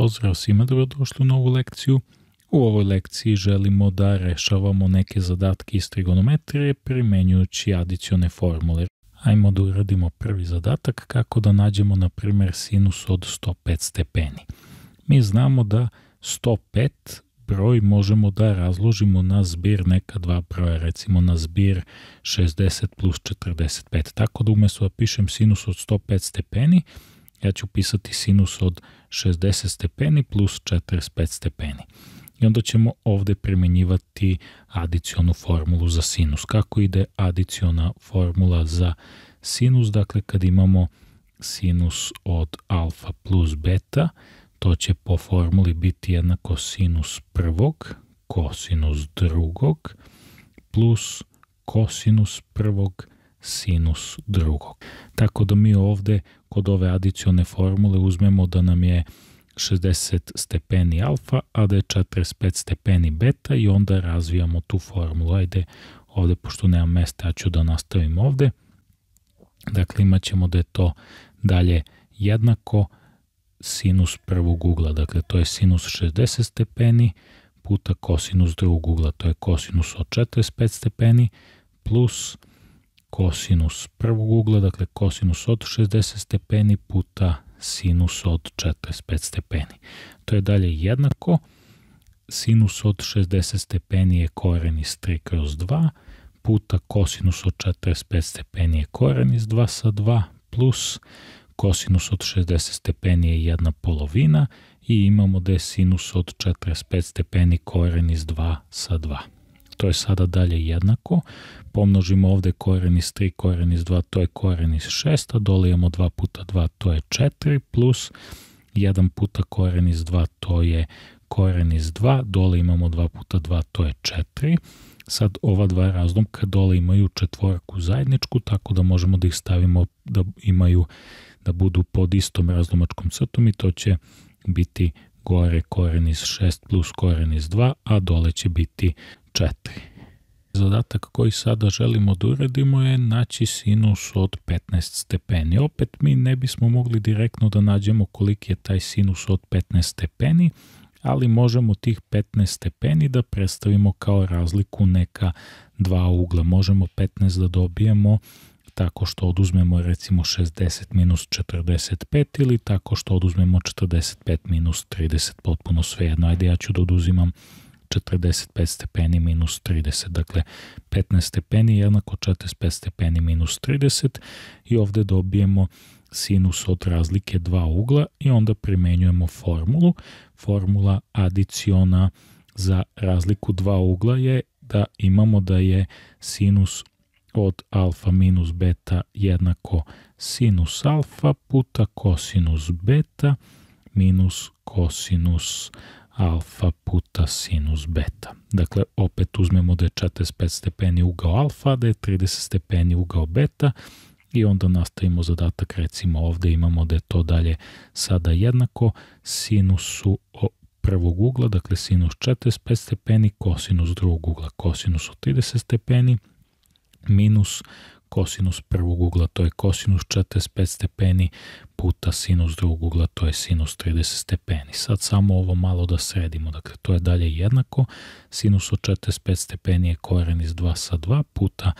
Pozdrav svima, dobrodošli u novu lekciju. U ovoj lekciji želimo da rešavamo neke zadatke iz trigonometrije primenjujući adicione formule. Ajmo da uradimo prvi zadatak kako da nađemo na primer, sinus od 105 stepeni. Mi znamo da 105 broj možemo da razložimo na zbir neka dva broja, recimo na zbir 60 plus 45. Tako da umesto da pišem sinus od 105 stepeni, ja ću pisati sinus od 60 stepeni plus 45 stepeni. I onda ćemo ovde primenjivati adicionu formulu za sinus. Kako ide adiciona formula za sinus? Dakle, kad imamo sinus od alfa plus beta, to će po formuli biti jednako sinus prvog, kosinus drugog, plus kosinus prvog sinus drugog. Tako da mi ovde kod ove adicione formule uzmemo da nam je 60 stepeni alfa, a da je 45 stepeni beta i onda razvijamo tu formulu. Ajde, ovde pošto nemam mesta, ja ću da nastavim ovde. Dakle, imat ćemo da je to dalje jednako sinus prvog ugla, dakle to je sinus 60 stepeni puta kosinus drugog ugla, to je kosinus od 45 stepeni plus kosinus prvog ugla, dakle kosinus od 60 stepeni puta sinus od 45 stepeni. To je dalje jednako sinus od 60 stepeni je koren iz 3 kroz 2 puta kosinus od 45 stepeni je koren iz 2 sa 2 plus kosinus od 60 stepeni je jedna polovina i imamo da je sinus od 45 stepeni koren iz 2 sa 2 to je sada dalje jednako. Pomnožimo ovde koren iz 3, koren iz 2, to je koren iz 6, a dole imamo 2 puta 2, to je 4, plus 1 puta koren iz 2, to je koren iz 2, dole imamo 2 puta 2, to je 4. Sad ova dva razlomka dole imaju četvorku zajedničku, tako da možemo da ih stavimo da imaju da budu pod istom razlomačkom crtom i to će biti gore koren iz 6 plus koren iz 2, a dole će biti 4. Zadatak koji sada želimo da uradimo je naći sinus od 15 stepeni. Opet mi ne bismo mogli direktno da nađemo koliki je taj sinus od 15 stepeni, ali možemo tih 15 stepeni da predstavimo kao razliku neka dva ugla. Možemo 15 da dobijemo tako što oduzmemo recimo 60 minus 45 ili tako što oduzmemo 45 minus 30, potpuno sve jedno. Ajde ja ću da oduzimam 45 45 stepeni minus 30. Dakle, 15 stepeni jednako 45 stepeni minus 30 i ovde dobijemo sinus od razlike dva ugla i onda primenjujemo formulu. Formula adiciona za razliku dva ugla je da imamo da je sinus od alfa minus beta jednako sinus alfa puta kosinus beta minus kosinus alfa puta sinus beta. Dakle, opet uzmemo da je 45 stepeni ugao alfa, da je 30 stepeni ugao beta i onda nastavimo zadatak, recimo ovde imamo da je to dalje sada jednako sinusu prvog ugla, dakle sinus 45 stepeni, kosinus drugog ugla, kosinus od 30 stepeni, minus kosinus prvog ugla, to je kosinus 45 stepeni puta sinus drugog ugla, to je sinus 30 stepeni. Sad samo ovo malo da sredimo, dakle to je dalje jednako, sinus od 45 stepeni je koren iz 2 sa 2 puta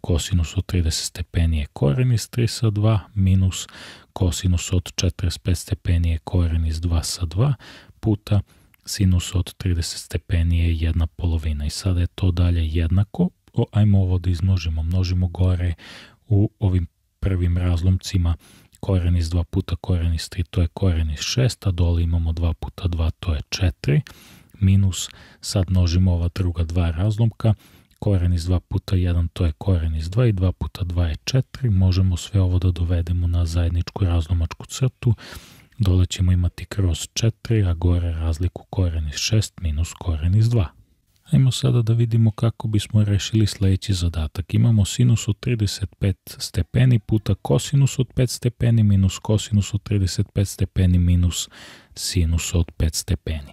kosinus od 30 stepeni je koren iz 3 sa 2 minus kosinus od 45 stepeni je koren iz 2 sa 2 puta sinus od 30 stepeni je jedna polovina i sada je to dalje jednako o, ajmo ovo da izmnožimo, množimo gore u ovim prvim razlomcima koren iz 2 puta koren iz 3, to je koren iz 6, a dole imamo 2 puta 2, to je 4, minus, sad množimo ova druga dva razlomka, koren iz 2 puta 1, to je koren iz 2 i 2 puta 2 je 4, možemo sve ovo da dovedemo na zajedničku razlomačku crtu, dole ćemo imati kroz 4, a gore razliku koren iz 6 minus koren iz 2. Ajmo sada da vidimo kako bismo rešili sledeći zadatak. Imamo sinus od 35 stepeni puta kosinus od 5 stepeni minus kosinus od 35 stepeni minus sinus od 5 stepeni.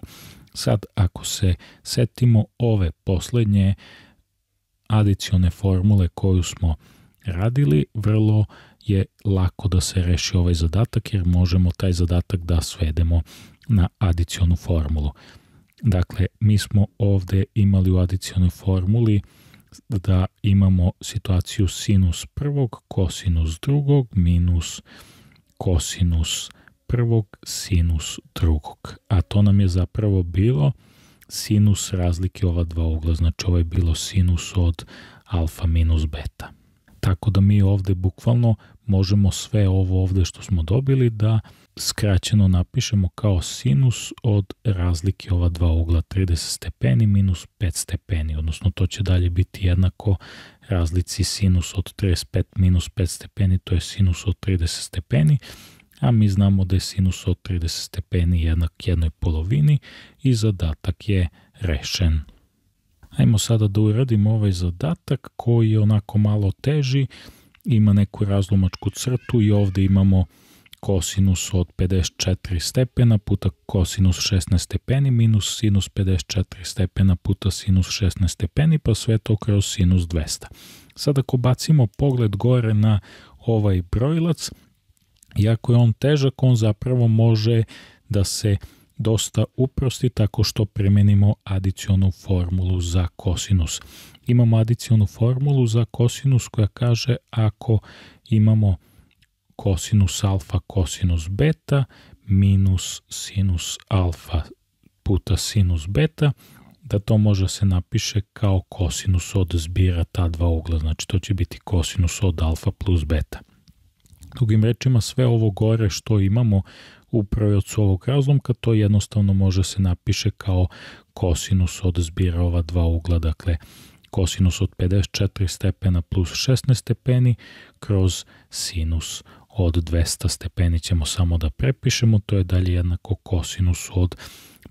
Sad, ako se setimo ove poslednje adicione formule koju smo radili, vrlo je lako da se reši ovaj zadatak jer možemo taj zadatak da svedemo na adicionu formulu. Dakle, mi smo ovde imali u adicijanoj formuli da imamo situaciju sinus prvog, kosinus drugog, minus kosinus prvog, sinus drugog. A to nam je zapravo bilo sinus razlike ova dva ugla, znači ovo je bilo sinus od alfa minus beta. Tako da mi ovde bukvalno možemo sve ovo ovde što smo dobili da uh, skraćeno napišemo kao sinus od razlike ova dva ugla 30 stepeni minus 5 stepeni, odnosno to će dalje biti jednako razlici sinus od 35 minus 5 stepeni, to je sinus od 30 stepeni, a mi znamo da je sinus od 30 stepeni jednak jednoj polovini i zadatak je rešen. Ajmo sada da uradimo ovaj zadatak koji je onako malo teži, ima neku razlomačku crtu i ovde imamo kosinus od 54 stepena puta kosinus 16 stepeni minus sinus 54 stepena puta sinus 16 stepeni pa sve to kroz sinus 200. Sad ako bacimo pogled gore na ovaj brojilac, iako je on težak, on zapravo može da se dosta uprosti tako što premenimo adicionu formulu za kosinus. Imamo adicionu formulu za kosinus koja kaže ako imamo kosinus alfa kosinus beta minus sinus alfa puta sinus beta, da to može da se napiše kao kosinus od zbira ta dva ugla, znači to će biti kosinus od alfa plus beta. Drugim rečima, sve ovo gore što imamo u praviocu ovog razlomka, to jednostavno može se napiše kao kosinus od zbira ova dva ugla, dakle kosinus od 54 stepena plus 16 stepeni kroz sinus od 200 stepeni ćemo samo da prepišemo, to je dalje jednako kosinus od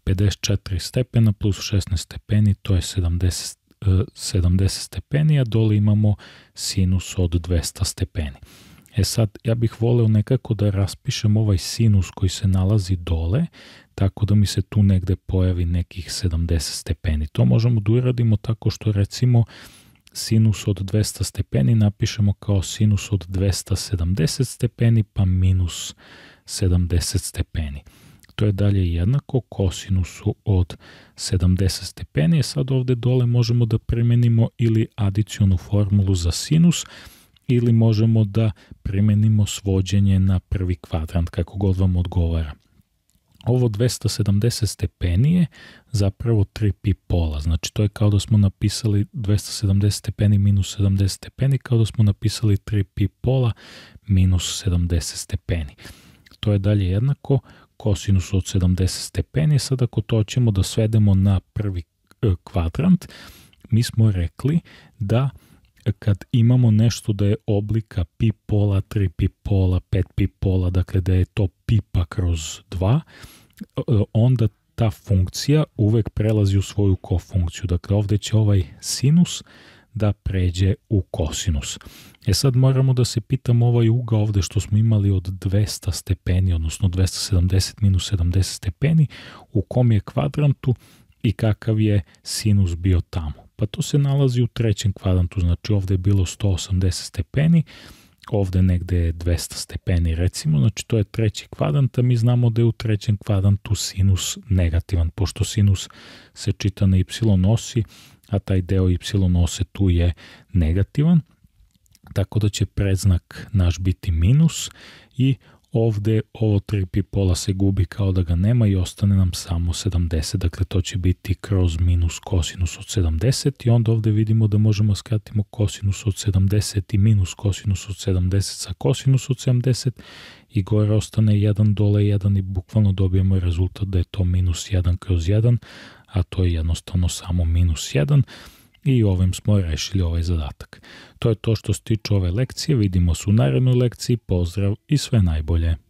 54 stepena plus 16 stepeni, to je 70, 70 eh, stepeni, a dole imamo sinus od 200 stepeni. E sad, ja bih voleo nekako da raspišem ovaj sinus koji se nalazi dole, tako da mi se tu negde pojavi nekih 70 stepeni. To možemo da uradimo tako što recimo sinus od 200 stepeni napišemo kao sinus od 270 stepeni pa minus 70 stepeni. To je dalje jednako kosinusu od 70 stepeni. E sad ovde dole možemo da primenimo ili adicionu formulu za sinus, ili možemo da primenimo svođenje na prvi kvadrant, kako god vam odgovara. Ovo 270 stepeni je zapravo 3 pi pola, znači to je kao da smo napisali 270 stepeni minus 70 stepeni, kao da smo napisali 3 pi pola minus 70 stepeni. To je dalje jednako kosinus od 70 stepeni, sad ako to ćemo da svedemo na prvi e, kvadrant, mi smo rekli da kad imamo nešto da je oblika pi pola, 3 pi pola, 5 pi pola, dakle da je to pipa kroz 2, e, onda ta funkcija uvek prelazi u svoju kofunkciju. Dakle, ovde će ovaj sinus da pređe u kosinus. E sad moramo da se pitamo ovaj ugao ovde što smo imali od 200 stepeni, odnosno 270 minus 70 stepeni, u kom je kvadrantu i kakav je sinus bio tamo. Pa to se nalazi u trećem kvadrantu, znači ovde je bilo 180 stepeni, ovde negde je 200 stepeni recimo, znači to je treći kvadrant, a mi znamo da je u trećem kvadrantu sinus negativan, pošto sinus se čita na y osi, a taj deo y ose tu je negativan, tako da će predznak naš biti minus i ovde ovo trpi pola se gubi kao da ga nema i ostane nam samo 70, dakle to će biti kroz minus kosinus od 70 i onda ovde vidimo da možemo da skratimo kosinus od 70 i minus kosinus od 70 sa kosinus od 70 i gore ostane 1 dole 1 i bukvalno dobijemo rezultat da je to minus 1 kroz 1, a to je jednostavno samo minus 1 i ovim smo rešili ovaj zadatak to je to što se tiče ove lekcije. Vidimo se u narednoj lekciji. Pozdrav i sve najbolje.